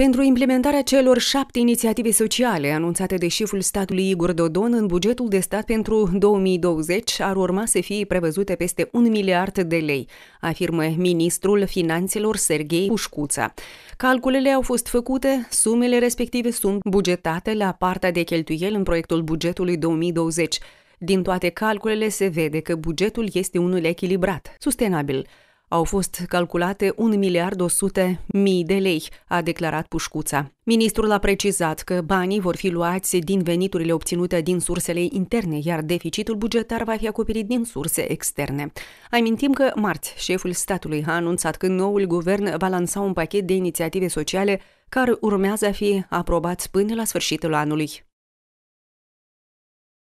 Pentru implementarea celor șapte inițiative sociale anunțate de șeful statului Igor Dodon în bugetul de stat pentru 2020 ar urma să fie prevăzute peste un miliard de lei, afirmă ministrul finanțelor Serghei Pușcuța. Calculele au fost făcute, sumele respective sunt bugetate la partea de cheltuieli în proiectul bugetului 2020. Din toate calculele se vede că bugetul este unul echilibrat, sustenabil au fost calculate 1 miliard 100 mii de lei, a declarat Pușcuța. Ministrul a precizat că banii vor fi luați din veniturile obținute din sursele interne, iar deficitul bugetar va fi acoperit din surse externe. Amintim că marți, șeful statului a anunțat că noul guvern va lansa un pachet de inițiative sociale care urmează a fi aprobat până la sfârșitul anului.